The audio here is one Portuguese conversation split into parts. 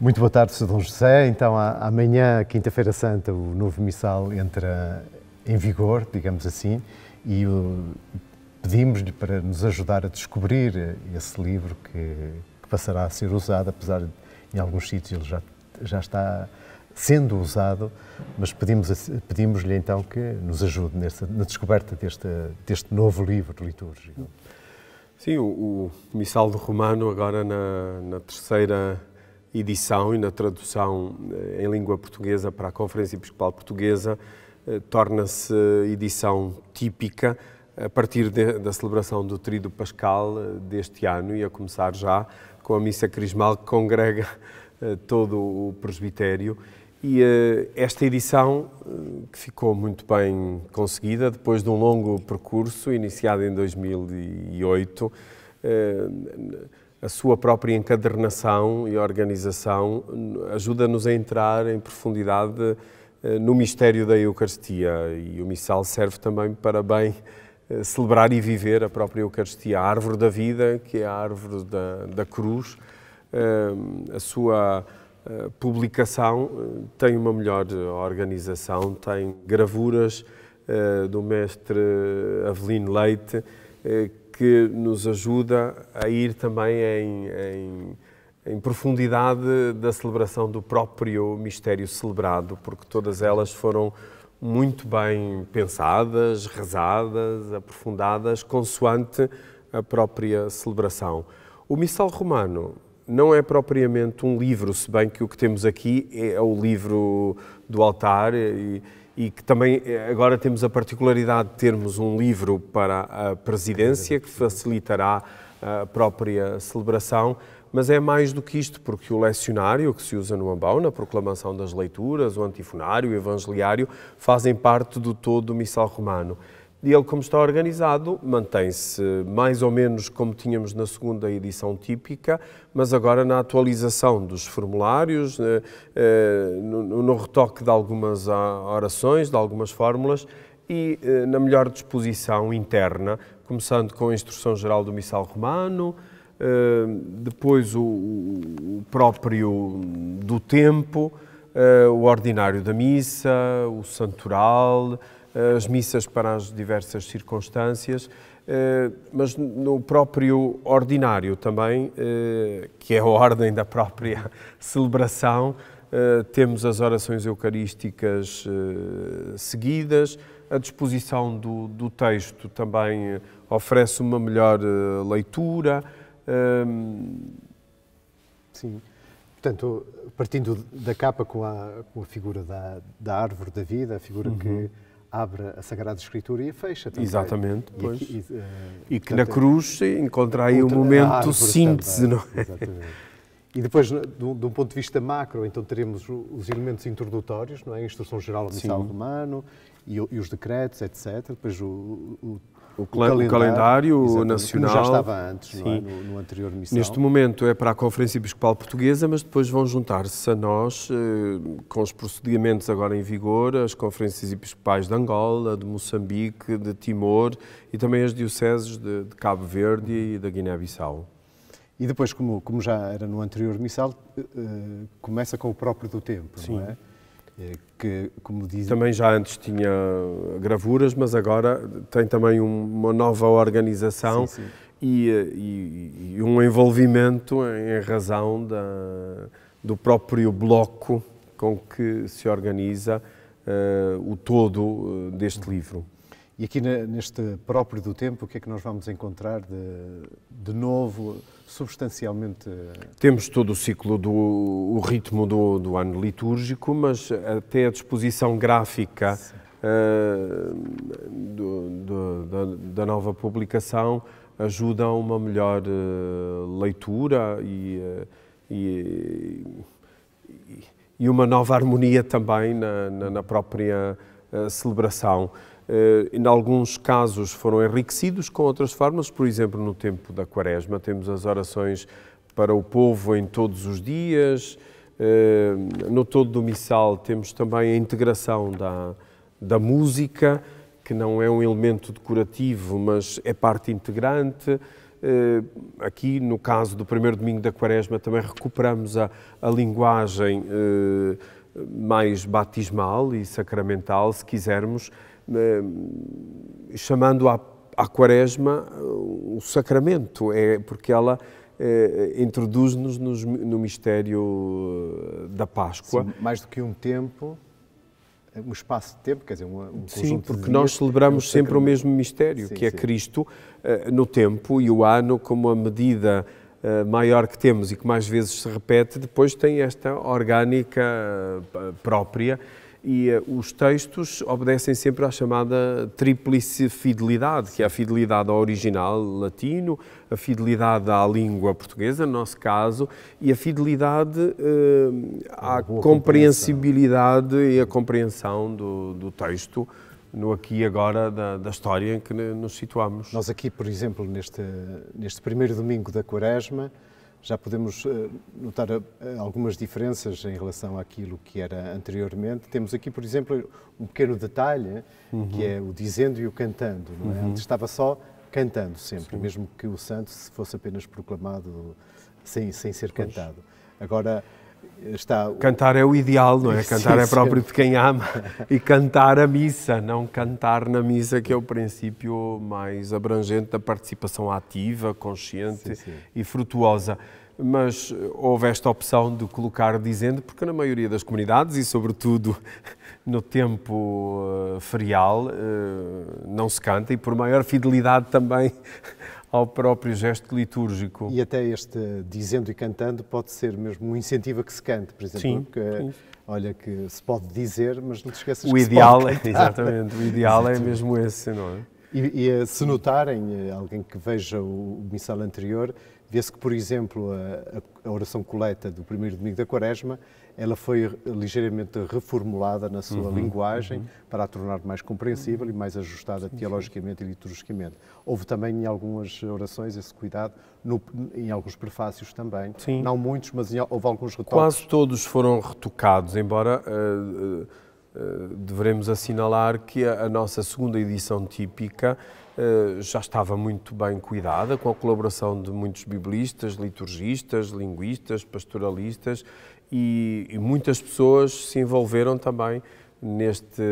Muito boa tarde, Sr. Dom José. Então, amanhã, quinta-feira santa, o novo missal entra em vigor, digamos assim, e pedimos-lhe para nos ajudar a descobrir esse livro que, que, passará a ser usado, apesar de em alguns sítios ele já, já está sendo usado, mas pedimos-lhe pedimos então que nos ajude nessa, na descoberta deste, deste novo livro litúrgico. Sim, o, o Missal do Romano, agora na, na terceira edição e na tradução eh, em língua portuguesa para a Conferência Episcopal Portuguesa, eh, torna-se edição típica a partir de, da celebração do Tríduo Pascal eh, deste ano e a começar já com a Missa Crismal que congrega todo o presbitério. E esta edição, que ficou muito bem conseguida, depois de um longo percurso iniciado em 2008, a sua própria encadernação e organização ajuda-nos a entrar em profundidade eh, no mistério da Eucaristia e o missal serve também para bem eh, celebrar e viver a própria Eucaristia, a árvore da vida, que é a árvore da, da cruz, eh, a sua publicação tem uma melhor organização, tem gravuras do mestre Avelino Leite, que nos ajuda a ir também em, em, em, profundidade da celebração do próprio mistério celebrado, porque todas elas foram muito bem pensadas, rezadas, aprofundadas, consoante a própria celebração. O Missal Romano não é propriamente um livro, se bem que o que temos aqui é o livro do altar e, e que também eh, agora temos a particularidade de termos um livro para a presidência que facilitará a própria celebração, mas é mais do que isto, porque o lecionário que se usa no Ambão, na proclamação das leituras, o antifonário, o evangeliário, fazem parte do todo do missal romano. E ele, como está organizado, mantém-se mais ou menos como tínhamos na segunda edição típica, mas agora na atualização dos formulários, eh, eh, no retoque de algumas ah, orações, de algumas fórmulas e eh, na melhor disposição interna, começando com a instrução geral do Missal Romano, depois o próprio do tempo, o ordinário da missa, o santoral as missas para as diversas circunstâncias, eh, mas no próprio ordinário também, eh, que é a ordem da própria celebração, eh, temos as orações eucarísticas seguidas, a disposição do, do texto também oferece uma melhor leitura. Ehm, sim. Portanto, partindo da capa com a, com a figura da, da árvore da vida, a figura uhum. que abre a Sagrada Escritura e a fecha também. Exatamente, e, pois. Aqui, e, uh, e, que portanto, na é cruz encontra aí o momento síntese, também. não é? Exatamente. E depois, de um ponto de vista macro, então teremos os elementos introdutórios, não é? A Instrução Geral do Missal Romano e, e, os decretos, etc. Depois o, o o, calendário, o calendário nacional. Como já estava antes, é? no, no, anterior missão. Neste momento é para a Conferência Episcopal Portuguesa, mas depois vão juntar-se a nós, eh, com os procedimentos agora em vigor, as conferências episcopais de Angola, de Moçambique, de Timor e também as dioceses de, de Cabo Verde e da Guiné-Bissau. E depois, como, como já era no anterior missal, eh, eh, começa com o próprio do tempo, Sim. não é? É, que, como dizem... Também já antes tinha gravuras, mas agora tem também uma nova organização sim, sim. E, eh, e, e, um envolvimento em razão da, do próprio bloco com que se organiza uh, o todo eh, deste livro. E aqui neste próprio do tempo, o que é que nós vamos encontrar de, de novo, substancialmente? Temos todo o ciclo do o ritmo do, do, ano litúrgico, mas até a disposição gráfica uh, do, do, da, da, nova publicação ajuda a uma melhor uh, leitura e, uh, e, e, uma nova harmonia também na, na, na própria celebração. Eh, em alguns casos foram enriquecidos com outras formas, por exemplo, no tempo da Quaresma, temos as orações para o povo em todos os dias, eh, no todo do missal temos também a integração da, da música, que não é um elemento decorativo, mas é parte integrante. Eh, aqui, no caso do primeiro domingo da Quaresma, também recuperamos a, a linguagem mais batismal e sacramental, se quisermos, eh, chamando à, à quaresma eh, um sacramento, é porque ela eh, introduz-nos no mistério da Páscoa. Sim, mais do que um tempo, um espaço de tempo, quer dizer, um, um Sim, porque nós celebramos um sempre o mesmo mistério, sim, que é sim. Cristo no tempo e o ano como a medida maior que temos e que mais vezes se repete, depois tem esta orgânica própria e eh, os textos obedecem sempre à chamada tríplice fidelidade, que é a fidelidade ao original latino, a fidelidade à língua portuguesa, no nosso caso, e a fidelidade eh, à compreensibilidade e à compreensão do, do texto no aqui e agora da, da, história em que nos situamos. Nós aqui, por exemplo, neste, neste primeiro domingo da quaresma, já podemos eh, notar eh, algumas diferenças em relação àquilo que era anteriormente. Temos aqui, por exemplo, um pequeno detalhe, uhum. que é o dizendo e o cantando. Não é? Uhum. Antes estava só cantando sempre, Sim. mesmo que o santo fosse apenas proclamado sem, sem ser pois. cantado. Agora, Está... Cantar é o ideal, não é? Cantar é sim, é próprio sim. de quem ama. E cantar a missa, não cantar na missa, que é o princípio mais abrangente da participação ativa, consciente sim, e frutuosa. Mas eh, houve esta opção de colocar dizendo, porque na maioria das comunidades e, sobretudo, no tempo eh, ferial, eh, não se canta e, por maior fidelidade também ao próprio gesto litúrgico. E até este dizendo e cantando pode ser mesmo um incentivo a que se cante, por exemplo. Sim, Porque, é, sim. Olha, que se pode dizer, mas não te esqueças o que ideal se pode é, Exatamente, o ideal é exatamente. é mesmo esse, não é? E, e, eh, se notarem, eh, alguém que veja o, o missal anterior, vê-se que, por exemplo, a, a oração coleta do primeiro domingo da quaresma ela foi ligeiramente reformulada na sua uhum, linguagem uhum. para a tornar mais compreensível uhum. e mais ajustada sim, teologicamente sim. e liturgicamente. Houve também em algumas orações esse cuidado, no, em alguns prefácios também. Sim. Não muitos, mas em, houve alguns retoques. Quase todos foram retocados, embora uh, eh, uh, eh, eh, devemos assinalar que a, a, nossa segunda edição típica já estava muito bem cuidada, com a colaboração de muitos biblistas, liturgistas, linguistas, pastoralistas e, e muitas pessoas se envolveram também neste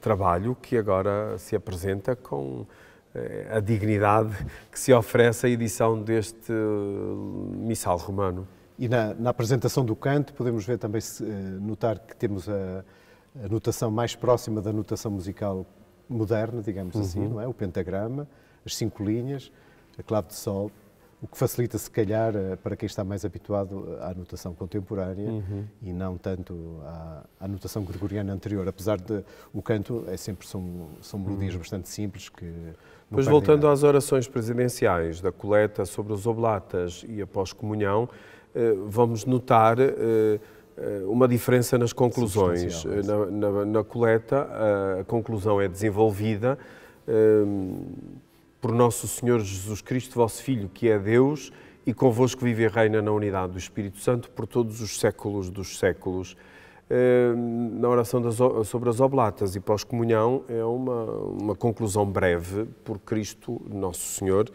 trabalho que agora se apresenta com eh, a dignidade que se oferece à edição deste eh, missal romano. E na, na apresentação do canto podemos ver também eh, notar que temos a, a, notação mais próxima da notação musical moderna, digamos assim, uhum. assim, não é? O pentagrama, as cinco linhas, a clave de sol, o que facilita, se calhar, eh, para quem está mais habituado à notação contemporânea uhum. e não tanto à, à, notação gregoriana anterior, apesar de o canto é sempre são, são melodias uhum. bastante simples que... pois voltando nada. É às orações presidenciais, da coleta sobre os oblatas e a pós-comunhão, eh, vamos notar eh, uma diferença nas conclusões. É na, na, na, coleta, a conclusão é desenvolvida, por nosso Senhor Jesus Cristo, vosso Filho, que é Deus, e convosco vive e reina na unidade do Espírito Santo por todos os séculos dos séculos. Ehm, na oração das, sobre as oblatas e pós-comunhão é uma, uma conclusão breve por Cristo, nosso Senhor,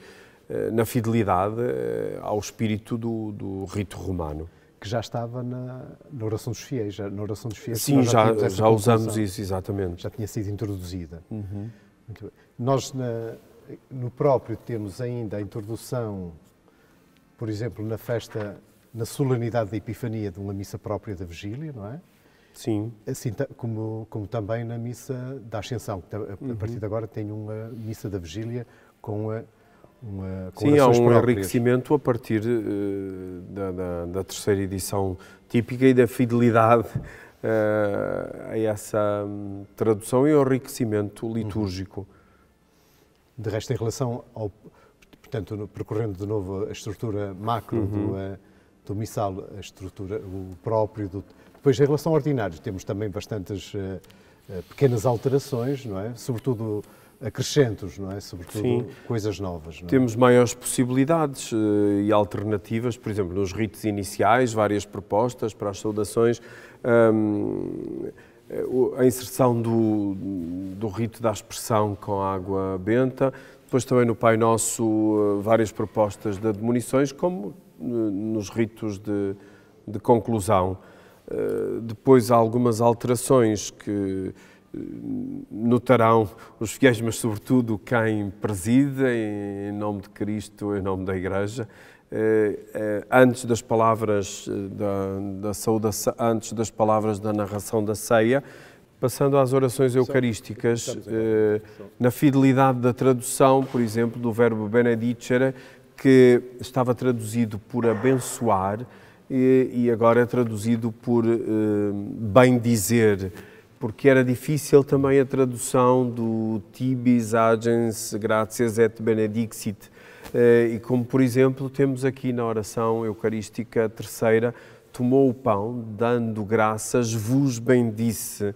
eh, na fidelidade eh, ao espírito do, do rito romano que já estava na, na, oração dos fiéis, já, na oração dos fiéis. Sim, já, já, já usamos isso, exatamente. Já tinha sido introduzida. Uhum. Nós, na, no próprio temos ainda a introdução, por exemplo, na festa, na solenidade da Epifania, de uma missa própria da Vigília, não é? Sim. Assim como, como também na missa da Ascensão, que a, uhum. partir uhum. de agora tem uma missa da Vigília com a uma, Sim, há um próprias. enriquecimento a partir uh, da, da, da, terceira edição típica e da fidelidade uh, a essa um, tradução e ao enriquecimento uhum. litúrgico. Uhum. De resto, em relação ao. Portanto, percorrendo de novo a estrutura macro uhum. do, eh, do missal, a estrutura, o próprio. Do, depois, em relação ao ordinário, temos também bastantes eh, eh, pequenas alterações, não é? Sobretudo acrescentos, não é? Sobretudo Sim. coisas novas. É? Temos maiores possibilidades uh, e alternativas, por exemplo, nos ritos iniciais, várias propostas para as saudações. Um, a inserção do, do rito da expressão com a água benta, depois também no Pai Nosso eh, várias propostas de admonições, como eh, nos ritos de, de conclusão. Eh, depois há algumas alterações que notarão os fiéis, mas sobretudo quem preside, em nome de Cristo, em nome da Igreja, eh, eh, antes das palavras eh, da, da saudação, antes das palavras da narração da ceia, passando às orações eucarísticas, na fidelidade da tradução, por exemplo, do verbo benedicere, que estava traduzido por abençoar e, agora é traduzido por bem dizer porque era difícil também a tradução do Tibis agens gratias et benedixit, eh, e como, por exemplo, temos aqui na oração eucarística terceira, tomou o pão, dando graças, vos bendisse.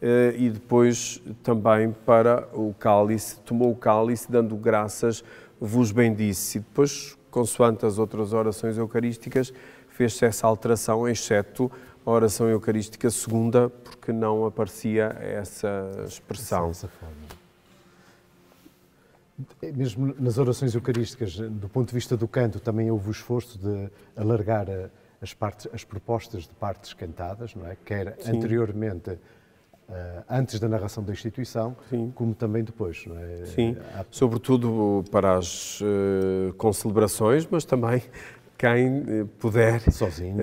Eh, e depois também para o cálice, tomou o cálice, dando graças, vos bendisse. E depois, consoante as outras orações eucarísticas, fez-se essa alteração, exceto a oração eucarística segunda, porque não aparecia essa expressão. Essa, essa forma. Mesmo nas orações eucarísticas, do ponto de vista do canto, também houve o esforço de alargar as, partes, as propostas de partes cantadas, não é? Quer Sim. anteriormente eh, antes da narração da instituição, Sim. como também depois. Não é? Sim, eh, Há... sobretudo para as eh, concelebrações, mas também quem puder, sozinho,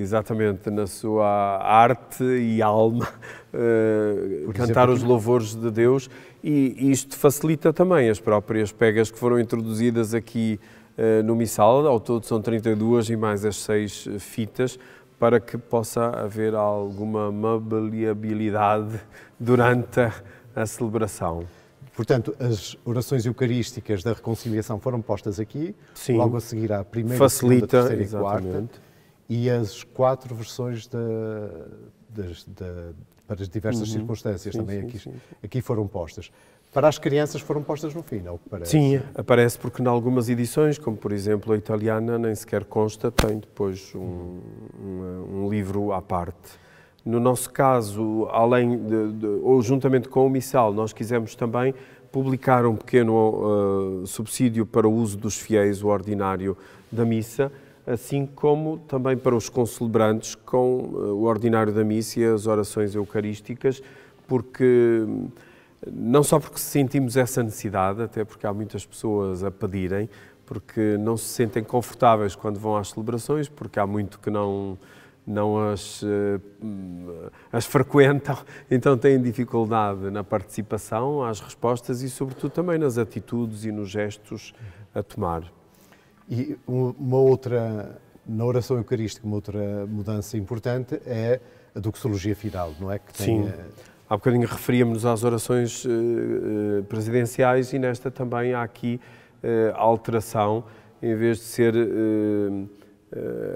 exatamente na sua arte e alma, cantar exemplo, os louvores de Deus e isto facilita também as próprias pegas que foram introduzidas aqui uh, no Missal, ao todo são 32 e mais as 6 eh, fitas, para que possa haver alguma maleabilidade durante a, a celebração. Portanto, as orações eucarísticas da reconciliação foram postas aqui, Sim. logo a seguir à primeira, Facilita, segunda, terceira e quarta e as quatro versões da, das, da, para as diversas uhum. circunstâncias sim, também sim, aqui, sim. aqui foram postas. Para as crianças foram postas no fim, ao que parece. Sim, aparece porque em algumas edições, como por exemplo a italiana, nem sequer consta, tem depois um, um, um livro à parte. No nosso caso, além de, de, ou juntamente com o Missal, nós quisemos também publicar um pequeno uh, subsídio para o uso dos fiéis, o ordinário da missa, assim como também para os concelebrantes com eh, o ordinário da missa e as orações eucarísticas, porque hum, não só porque sentimos essa necessidade, até porque há muitas pessoas a pedirem, porque não se sentem confortáveis quando vão às celebrações, porque há muito que não não as, eh, as frequentam, então têm dificuldade na participação, às respostas e, sobretudo, também nas atitudes e nos gestos a tomar. E uma outra, na oração eucarística, uma outra mudança importante é a doxologia final, não é? Que tem Sim. A... Há bocadinho referíamos às orações uh, presidenciais e nesta também há aqui uh, alteração, em vez de ser uh,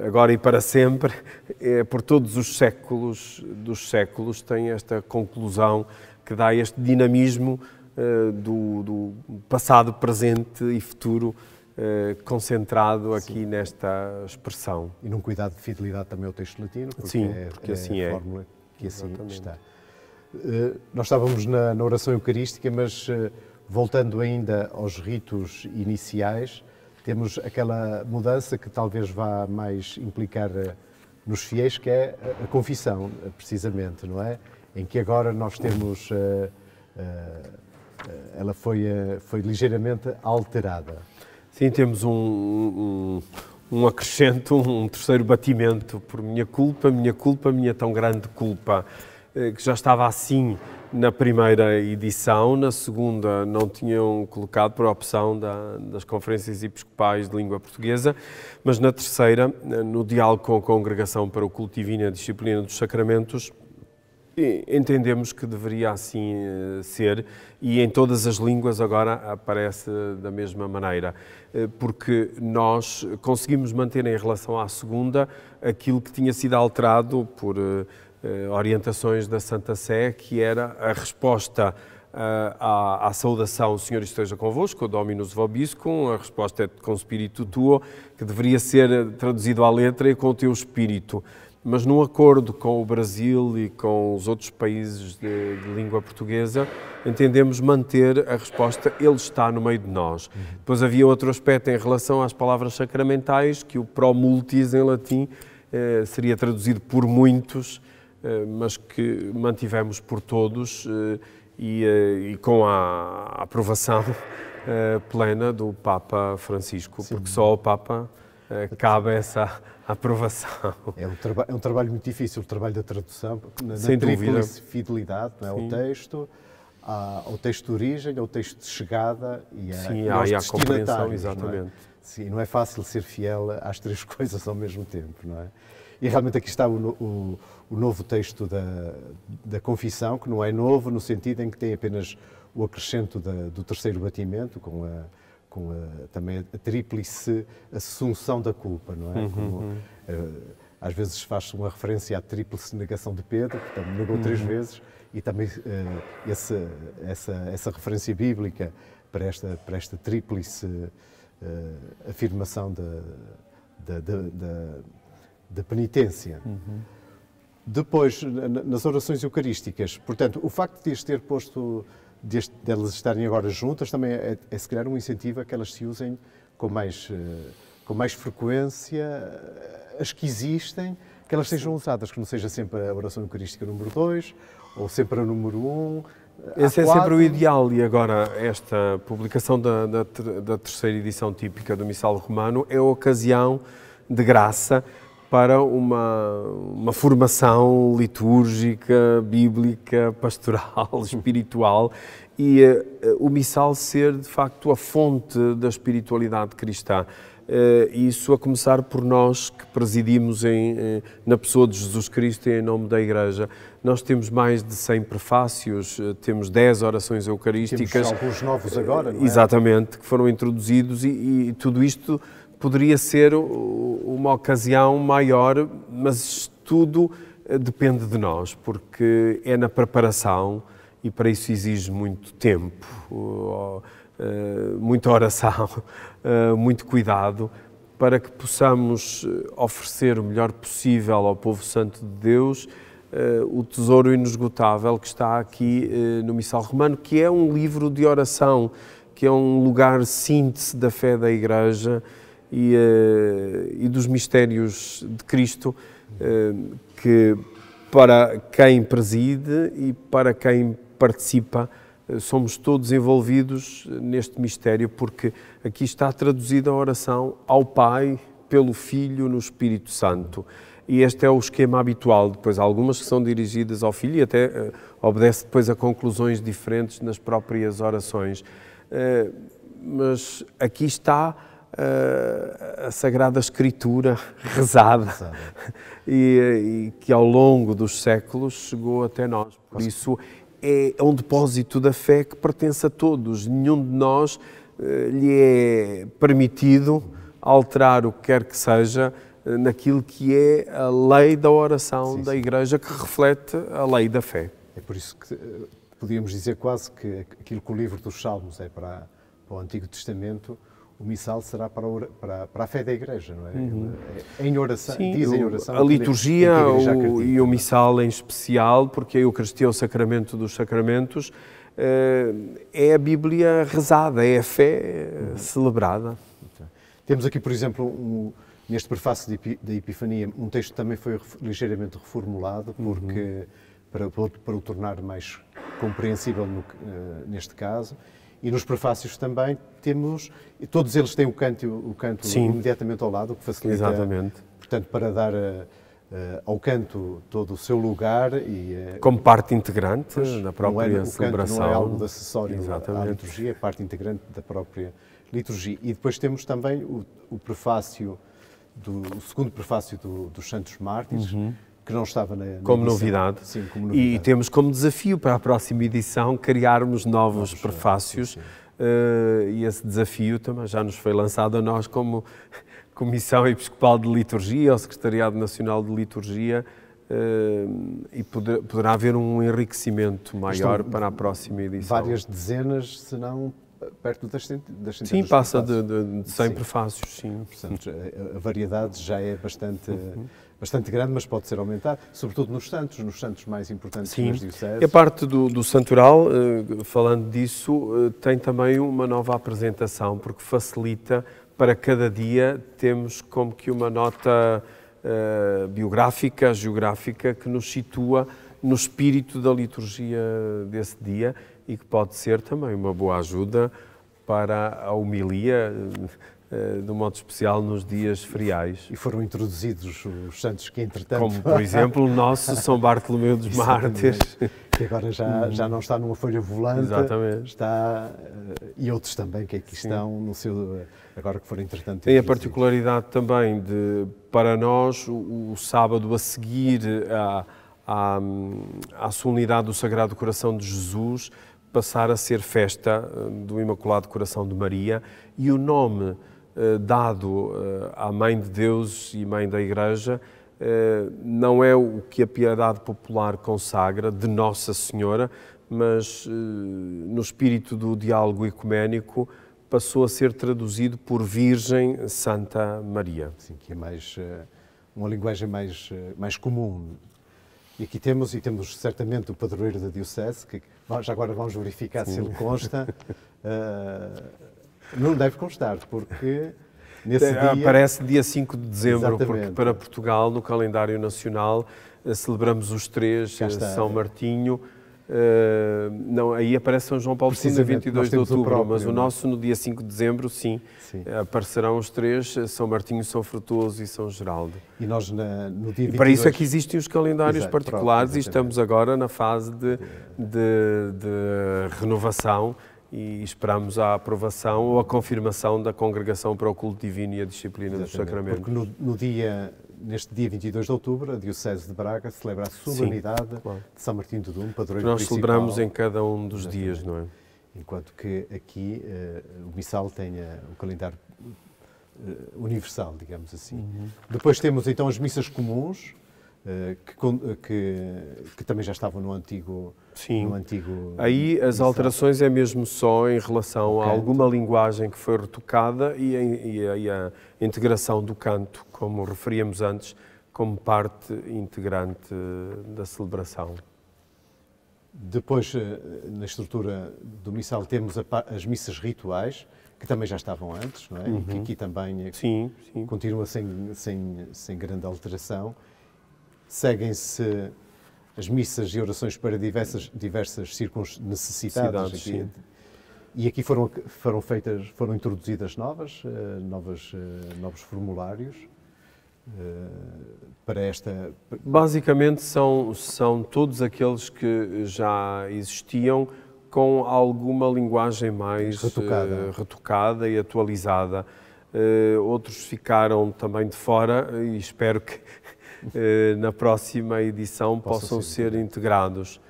agora e para sempre, é por todos os séculos dos séculos, tem esta conclusão que dá este dinamismo do, do passado, presente e futuro eh, concentrado aqui Sim. nesta expressão. E num cuidado de fidelidade também ao texto latino, porque, Sim, é, porque é assim é a fórmula que assim Exatamente. está. Eh, nós estávamos na, na, oração eucarística, mas eh, voltando ainda aos ritos iniciais, temos aquela mudança que talvez vá mais implicar nos fiéis, que é a, a confissão, precisamente, não é? Em que agora nós temos. ela foi, foi ligeiramente alterada. Sim, temos um, um, um acrescento, um terceiro batimento por minha culpa, minha culpa, minha tão grande culpa, eh, que já estava assim na primeira edição, na segunda não tinham colocado por opção da, das conferências episcopais de língua portuguesa, mas na terceira, eh, no diálogo com a Congregação para o Cultivo e a Disciplina dos Sacramentos, Entendemos que deveria assim eh, ser e em todas as línguas agora aparece da mesma maneira, eh, porque nós conseguimos manter em relação à segunda aquilo que tinha sido alterado por eh, orientações da Santa Sé, que era a resposta à, à, saudação O Senhor esteja convosco, Dominus Vobiscum, a resposta é com o Espírito Tuo, que deveria ser traduzido à letra e com o teu Espírito mas num acordo com o Brasil e com os outros países de, de, língua portuguesa, entendemos manter a resposta Ele está no meio de nós. Uhum. Depois havia outro aspecto em relação às palavras sacramentais, que o pro multis em latim eh, seria traduzido por muitos, eh, mas que mantivemos por todos eh, e, eh, e, com a aprovação eh, plena do Papa Francisco, Sim. porque só o Papa eh, cabe essa a aprovação. É um, é um, trabalho muito difícil, o trabalho da tradução, na, Sem na fidelidade não é? ao texto, à, ah, ao texto de origem, ao é texto de chegada e, é é? Sim, e, e à compreensão, exatamente. Não é? Sim, não é fácil ser fiel às três coisas ao mesmo tempo, não é? E realmente aqui está o, o, o novo texto da, da Confissão, que não é novo no sentido em que tem apenas o acrescento da, do terceiro batimento, com a, com a, também a tríplice assunção da culpa, não é? Uhum, Como, uhum. Uh, às vezes faz-se uma referência à tríplice negação de Pedro, que também negou uhum. três vezes, e também uh, essa, essa referência bíblica para esta, para esta tríplice uh, afirmação da, da, da, da, da penitência. Uhum. Depois, nas orações eucarísticas, portanto, o facto de este ter posto delas de, estarem agora juntas também é, é, é, se calhar um incentivo a que elas se usem com mais, eh, com mais frequência, eh, as que existem, que elas sejam usadas, que não seja sempre a oração eucarística número 2 ou sempre a número 1. Um, esse é quatro. sempre o ideal, e agora esta publicação da, da, da terceira edição típica do Missal Romano é a ocasião de graça para uma, uma formação litúrgica, bíblica, pastoral, espiritual e uh, o missal ser de facto a fonte da espiritualidade cristã. Uh, isso a começar por nós que presidimos em, uh, na pessoa de Jesus Cristo e em nome da Igreja. Nós temos mais de 100 prefácios, uh, temos 10 orações eucarísticas. Temos alguns novos agora, não é? Exatamente, que foram introduzidos e, e tudo isto poderia ser uma ocasião maior, mas tudo eh, depende de nós, porque é na preparação e para isso exige muito tempo, eh, muita oração, eh, muito cuidado, para que possamos oferecer o melhor possível ao povo santo de Deus o tesouro inesgotável que está aqui no Missal Romano, que é um livro de oração, que é um lugar síntese da fé da Igreja e, eh, e dos mistérios de Cristo eh, que para quem preside e para quem participa eh, somos todos envolvidos neste mistério porque aqui está traduzida a oração ao Pai pelo Filho no Espírito Santo. E este é o esquema habitual, depois há algumas que são dirigidas ao Filho e até obedece depois a conclusões diferentes nas próprias orações. mas aqui está eh, a Sagrada Escritura rezada e, eh, e, que ao longo dos séculos chegou até nós. Por isso é, é um depósito da fé que pertence a todos. Nenhum de nós uh, lhe é permitido alterar o que quer que seja naquilo que é a lei da oração sim, da Igreja que reflete a lei da fé. É por isso que podíamos dizer quase que aquilo que o livro dos Salmos é para, para o Antigo Testamento, o missal será para, para, para a fé da Igreja, não é? Uhum. É, em oração, Sim, diz em oração. A liturgia é, é o, e o missal em especial, porque a Eucaristia é o sacramento dos sacramentos, eh, é a Bíblia rezada, é a fé eh, uhum. celebrada. Temos aqui, por exemplo, um, neste prefácio da Epifania, um texto que também foi ligeiramente reformulado, uhum. porque uhum. para, para, o tornar mais compreensível no, eh, neste caso e nos prefácios também temos, todos eles têm o canto, o canto imediatamente ao lado, o que facilita, Exatamente. portanto, para dar eh, eh, ao canto todo o seu lugar e... Eh, Como parte integrante da própria é, celebração. canto não é algo de acessório é? Exatamente. à liturgia, é parte integrante da própria liturgia. E depois temos também o, o prefácio, do, o segundo prefácio do, dos Santos Mártires, uhum que não estava na, na como, novidade. Sim, como novidade. E temos como desafio para a próxima edição criarmos novos, novos é. prefácios. Sim, sim. Uh, e esse desafio também já nos foi lançado a nós como Comissão Episcopal de Liturgia, ou Secretariado Nacional de Liturgia, Uh, e poder, poderá haver um enriquecimento maior Estão para a próxima edição. Várias dezenas, se não perto das centenas. Sim, passa de, de, de 100 sim. prefácios, sim. Portanto, a, a variedade já é bastante. Uhum bastante grande, mas pode ser aumentado, sobretudo nos santos, nos santos mais importantes Sim. das dioceses. A parte do, do santoral, eh, falando disso, eh, tem também uma nova apresentação, porque facilita para cada dia, temos como que uma nota uh, biográfica, geográfica, que nos situa no espírito da liturgia desse dia e que pode ser também uma boa ajuda para a homilia eh, de um modo especial nos dias feriais. E foram introduzidos os santos que, entretanto. Como, por exemplo, o nosso São Bartolomeu dos Mártires. Que agora já, já não está numa folha volante. Exatamente. Está, eh, e outros também que aqui estão, no seu, eh, agora que foram, entretanto. Tem a particularidade também de, para nós, o, o sábado a seguir à, a à solenidade do Sagrado Coração de Jesus, passar a ser festa do Imaculado Coração de Maria e o nome eh, dado eh, à Mãe de Deus e Mãe da Igreja eh, não é o que a piedade popular consagra de Nossa Senhora, mas no espírito do diálogo ecuménico passou a ser traduzido por Virgem Santa Maria. Sim, que é mais uma linguagem mais mais comum. E aqui temos e temos certamente o padroeiro da diocese que agora vamos verificar Sim. se ele consta. uh, Não deve constar, porque nesse Tem, dia... Aparece dia 5 de dezembro, Exatamente. porque para Portugal, no calendário nacional, eh, celebramos os três, eh, São Martinho... Uh, não, aí aparece São João Paulo II, 22 de outubro, o próprio, mas o nosso no dia 5 de dezembro, sim, sim, aparecerão os três, São Martinho, São Frutuoso e São Geraldo. E nós na, no dia E para isso é que existem os calendários Exato, particulares próprio, e estamos agora na fase de, de, de renovação e esperamos a aprovação ou a confirmação da Congregação para o Culto Divino e a Disciplina Exatamente, dos Sacramentos. Porque no, no, dia, neste dia 22 de outubro, a Diocese de Braga celebra a solenidade claro. de São Martinho do Douro, padroeiro Nós principal. celebramos em cada um dos Exatamente. dias, não é? Enquanto que aqui uh, o Missal tenha eh, o calendário uh, universal, digamos assim. Uhum. Depois temos então as missas comuns, eh, que, eh, que, que, também já estavam no antigo. Sim. No antigo Aí as alterações é mesmo só em relação a alguma linguagem que foi retocada e, a, e a integração do canto, como referíamos antes, como parte integrante da celebração. Depois, eh, na estrutura do missal, temos as missas rituais, que também já estavam antes, não é? Uhum. E que uhum. aqui também é sim, sim. continua sem, sem, sem grande alteração seguem-se as missas e orações para diversas, diversas necessidades. Aqui. E aqui foram, foram feitas, foram introduzidas novas, uh, novas, uh, novos formulários eh, para esta. Basicamente são, são todos aqueles que já existiam com alguma linguagem mais retocada, retocada e atualizada. outros ficaram também de fora e espero que eh, na próxima edição possam, possam ser, ser integrados.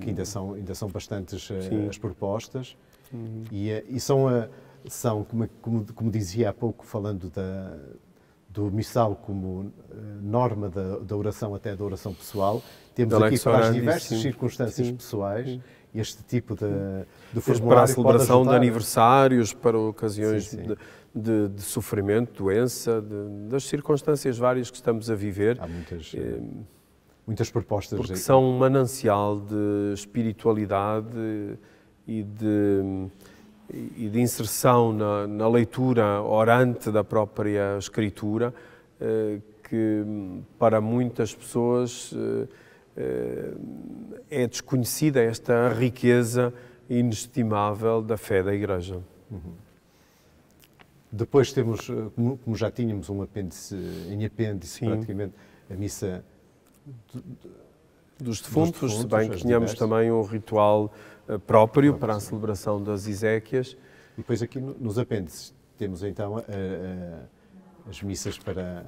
Que ainda são, ainda são bastantes eh, Sim. as propostas uhum. e, eh, e, são, a, são como, como, como, dizia há pouco, falando da, do missal como norma da, da oração até da oração pessoal, temos aqui para as diversas sim. circunstâncias sim. pessoais sim. este tipo de, de formulário. Para a celebração de aniversários, para ocasiões de, de sofrimento, doença, de, das circunstâncias várias que estamos a viver. Há muitas, é, muitas propostas. Porque aí. são um manancial de espiritualidade e de, e de inserção na, na leitura orante da própria Escritura, é, que para muitas pessoas eh, é desconhecida esta riqueza inestimável da fé da Igreja. Uhum. Depois temos, eh, como já tínhamos um apêndice, em apêndice Sim. praticamente, a missa de, de, dos, defuntos, dos defuntos, se bem que tínhamos diversas. também um ritual eh, próprio para a celebração das Iséquias. E depois aqui nos apêndices temos então a, eh, a, as missas para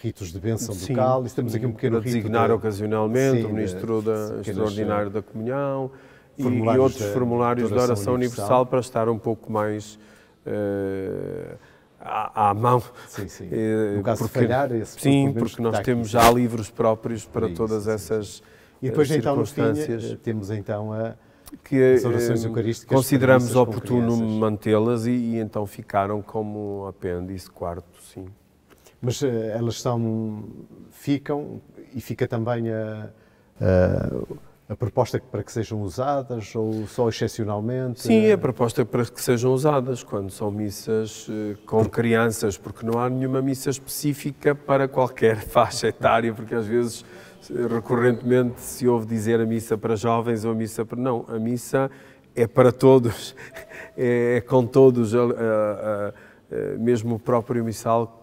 ritos de bênção sim, do cálice, temos aqui um pequeno rito. designar ocasionalmente sim, o ministro da, extraordinário da comunhão e, e outros formulários de oração, oração universal, universal para estar um pouco mais eh, à, à, mão. Sim, sim. Eh, no caso porque, de falhar, esse Sim, porque nós temos já livros próprios para isso, todas sim, essas E depois, eh, então, no fim, temos então a, que as orações eucarísticas consideramos oportuno mantê-las e, e, então ficaram como apêndice quarto, sim. Mas uh, elas são, ficam e fica também a, uh, a proposta é para que sejam usadas ou só excepcionalmente? Sim, a proposta é para que sejam usadas quando são missas eh, com crianças, porque não há nenhuma missa específica para qualquer faixa etária, porque às vezes eh, recorrentemente se ouve dizer a missa para jovens ou a missa para. Não, a missa é para todos, é, é com todos, eh, mesmo o próprio missal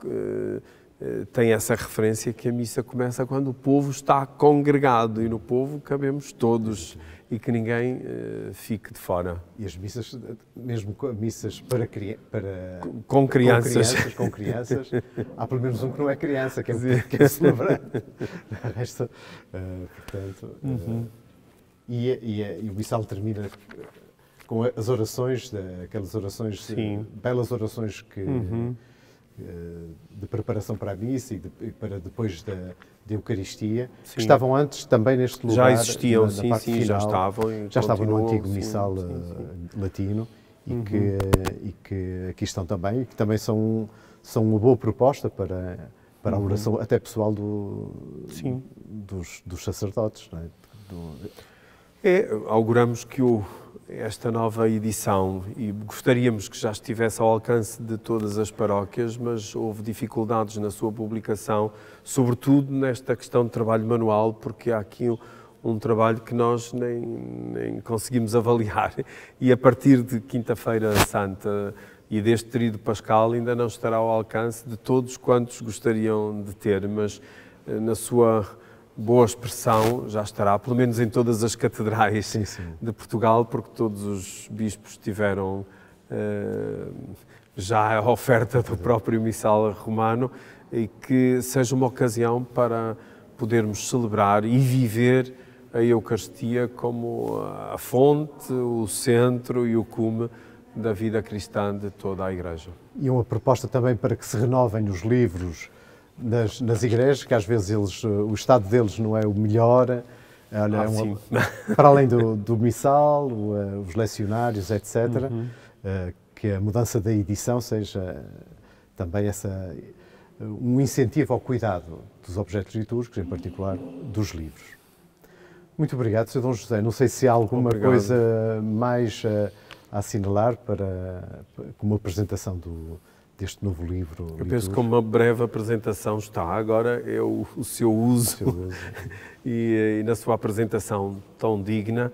eh, tem essa referência que a missa começa quando o povo está congregado e no povo cabemos todos e que ninguém uh, fique de fora. E as missas, mesmo missas para, para com, crianças. com crianças, com crianças, há pelo menos um que não é criança, que é, que é celebrante. Resta, uh, portanto, uh, uhum. e, e, e, o missal termina com as orações, aquelas orações, Sim. belas orações que uhum eh, de preparação para a missa e de, para depois da, Eucaristia, sim. que estavam antes também neste lugar. Já existiam, na, na sim, sim final, já estavam. Já estavam no antigo sim, missal eh, sim, latino e, uhum. que, e que aqui estão também e que também são, são uma boa proposta para, para uhum. a oração, até pessoal do, dos, dos sacerdotes. Não é? Do, é, auguramos que o, esta nova edição e gostaríamos que já estivesse ao alcance de todas as paróquias, mas houve dificuldades na sua publicação, sobretudo nesta questão de trabalho manual, porque há aqui um, um trabalho que nós nem, nem conseguimos avaliar. E a partir de Quinta-feira Santa e deste tríduo pascal ainda não estará ao alcance de todos quantos gostariam de ter, mas eh, na sua boa expressão já estará, pelo menos em todas as catedrais sim, sim. de Portugal, porque todos os bispos tiveram uh, já a oferta do uhum. próprio missal romano e que seja uma ocasião para podermos celebrar e viver a Eucaristia como a fonte, o centro e o cume da vida cristã de toda a Igreja. E uma proposta também para que se renovem os livros nas, nas igrejas, que às vezes eles, eh, o estado deles não é o melhor. Eh, olha, ah, é uma, para além do, do missal, o, eh, os lecionários, etc., uhum. uh, que a mudança da edição seja também essa, um incentivo ao cuidado dos objetos litúrgicos, em particular dos livros. Muito obrigado, Sr. Dom José. Não sei se há alguma obrigado. coisa mais a, a assinalar para, como apresentação do, deste novo livro? Eu penso que como uma breve apresentação está agora, é o, o seu uso, o seu uso. e, e, na sua apresentação tão digna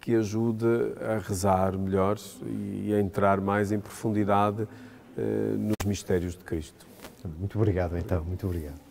que ajude a rezar melhor e a entrar mais em profundidade eh, nos mistérios de Cristo. Muito obrigado então, muito obrigado.